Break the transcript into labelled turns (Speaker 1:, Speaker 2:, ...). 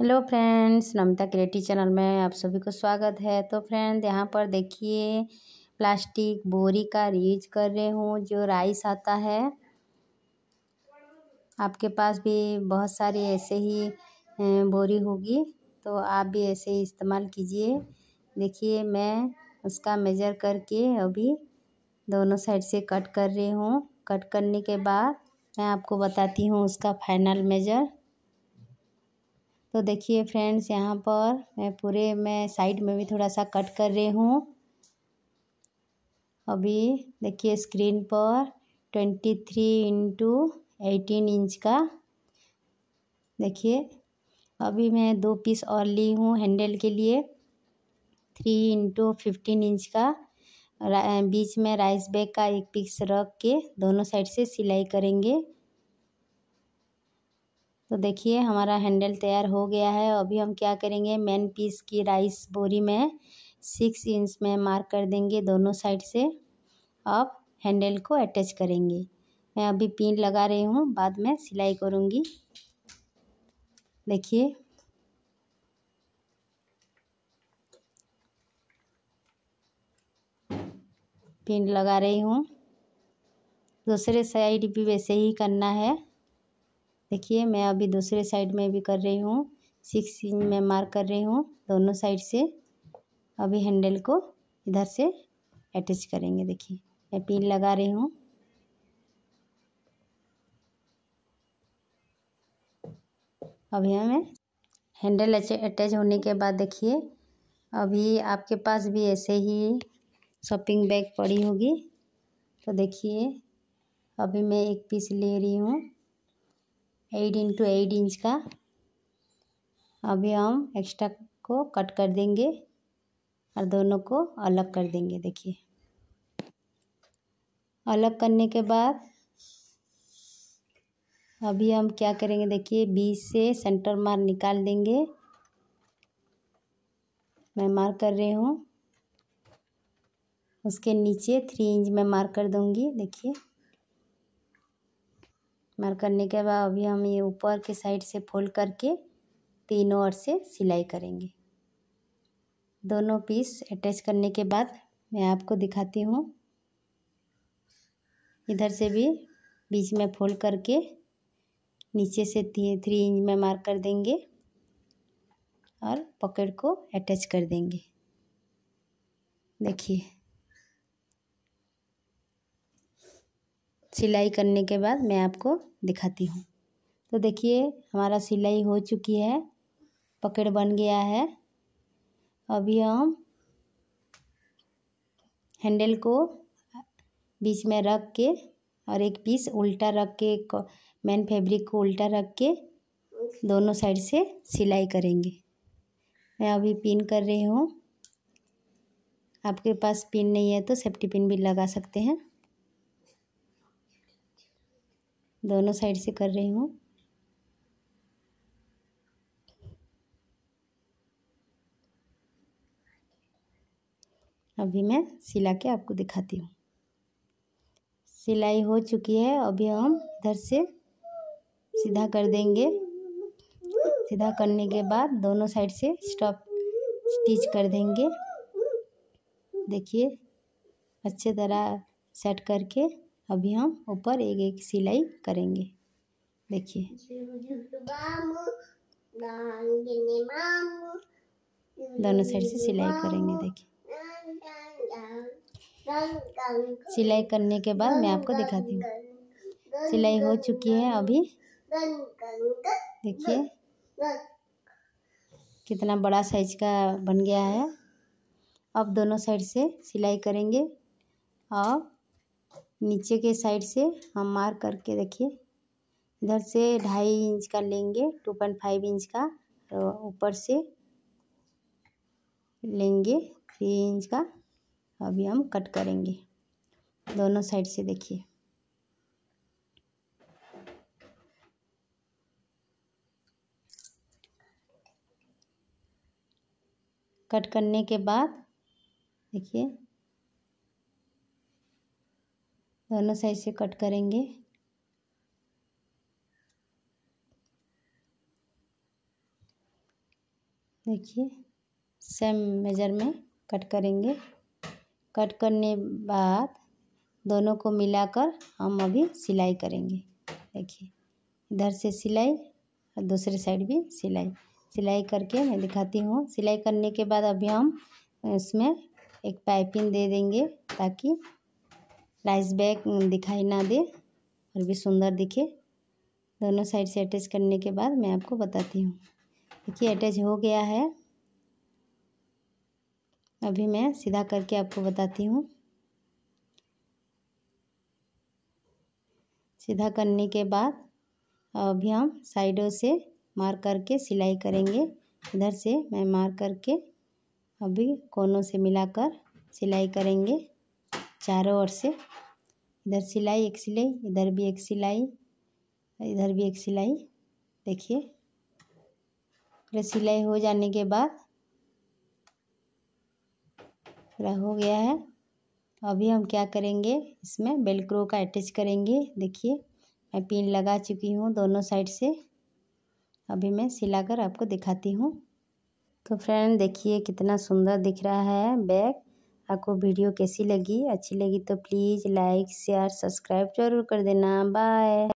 Speaker 1: hello friends Namita creative channel में आप सभी को स्वागत है तो फ्रेंड यहाँ पर देखिए प्लास्टिक बोरी का यूज कर रहे हूँ जो राइस आता है आपके पास भी बहुत सारी ऐसे ही बोरी होगी तो आप भी ऐसे ही इस्तेमाल कीजिए देखिए मैं उसका मेजर करके अभी दोनों साइड से कट कर रही हूँ कट करने के बाद मैं आपको बताती हूँ उसका फाइनल मेजर तो देखिए फ्रेंड्स यहाँ पर मैं पूरे मैं साइड में भी थोड़ा सा कट कर रही हूँ अभी देखिए स्क्रीन पर twenty three into eighteen inch का देखिए अभी मैं दो पीस और ली हूँ हैंडल के लिए थ्री इंटू फिफ्टीन इंच का बीच में राइस बैग का एक पीस रख के दोनों साइड से सिलाई करेंगे तो देखिए हमारा हैंडल तैयार हो गया है अभी हम क्या करेंगे मेन पीस की राइस बोरी में सिक्स इंच में मार्क कर देंगे दोनों साइड से अब हैंडल को अटैच करेंगे मैं अभी पिन लगा रही हूँ बाद में सिलाई करूँगी देखिए पिन लगा रही हूँ दूसरे साइड भी वैसे ही करना है देखिए मैं अभी दूसरे साइड में भी कर रही हूँ सिक्स इंच में मार्क कर रही हूँ दोनों साइड से अभी हैंडल को इधर से अटैच करेंगे देखिए मैं पिन लगा रही हूँ अभी हमें हैंडल अटैच होने के बाद देखिए अभी आपके पास भी ऐसे ही शॉपिंग बैग पड़ी होगी तो देखिए अभी मैं एक पीस ले रही हूँ एट इंटू एट इंच का अभी हम एक्स्ट्रा को कट कर देंगे और दोनों को अलग कर देंगे देखिए अलग करने के बाद अभी हम क्या करेंगे देखिए बीच से सेंटर मार्क निकाल देंगे मैं मार्क कर रही हूँ उसके नीचे थ्री इंच में मार्क कर दूँगी देखिए मार करने के बाद अभी हम ये ऊपर के साइड से फोल्ड करके तीनों ओर से सिलाई करेंगे दोनों पीस अटैच करने के बाद मैं आपको दिखाती हूँ इधर से भी बीच में फोल्ड करके नीचे से थ्री इंच में मार्क कर देंगे और पॉकेट को अटैच कर देंगे देखिए सिलाई करने के बाद मैं आपको दिखाती हूँ तो देखिए हमारा सिलाई हो चुकी है पकड़ बन गया है अभी हम हैंडल को बीच में रख के और एक पीस उल्टा रख के मेन फैब्रिक को उल्टा रख के दोनों साइड से सिलाई करेंगे मैं अभी पिन कर रही हूँ आपके पास पिन नहीं है तो सेफ्टी पिन भी लगा सकते हैं दोनों साइड से कर रही हूँ अभी मैं सिला के आपको दिखाती हूँ सिलाई हो चुकी है अभी हम इधर से सीधा कर देंगे सीधा करने के बाद दोनों साइड से स्टॉप स्टिच कर देंगे देखिए अच्छे तरह सेट करके अभी हम ऊपर एक एक सिलाई करेंगे देखिए दोनों साइड से सिलाई करेंगे देखिए सिलाई करने के बाद मैं आपको दिखाती हूँ सिलाई हो चुकी है अभी देखिए कितना बड़ा साइज का बन गया है अब दोनों साइड से सिलाई करेंगे और नीचे के साइड से हम मार्क करके देखिए इधर से ढाई इंच का लेंगे टू पॉइंट फाइव इंच का और तो ऊपर से लेंगे थ्री इंच का अभी हम कट करेंगे दोनों साइड से देखिए कट करने के बाद देखिए दोनों साइड से कट करेंगे देखिए सेम मेजर में कट करेंगे कट करने बाद दोनों को मिलाकर हम अभी सिलाई करेंगे देखिए इधर से सिलाई और दूसरे साइड भी सिलाई सिलाई करके मैं दिखाती हूँ सिलाई करने के बाद अभी हम इसमें एक पाइपिंग दे देंगे ताकि लाइस बैग दिखाई ना दे और भी सुंदर दिखे दोनों साइड से अटैच करने के बाद मैं आपको बताती हूँ देखिए अटैच हो गया है अभी मैं सीधा करके आपको बताती हूँ सीधा करने के बाद अभी हम साइडों से मार करके सिलाई करेंगे इधर से मैं मार करके अभी कोनों से मिलाकर सिलाई करेंगे चारों ओर से इधर सिलाई एक सिलाई इधर भी एक सिलाई इधर भी एक सिलाई देखिए पूरा सिलाई हो जाने के बाद पूरा हो गया है अभी हम क्या करेंगे इसमें बेलक्रो का अटैच करेंगे देखिए मैं पिन लगा चुकी हूँ दोनों साइड से अभी मैं सिलाकर आपको दिखाती हूँ तो फ्रेंड देखिए कितना सुंदर दिख रहा है बैग आपको वीडियो कैसी लगी अच्छी लगी तो प्लीज़ लाइक शेयर सब्सक्राइब जरूर कर देना बाय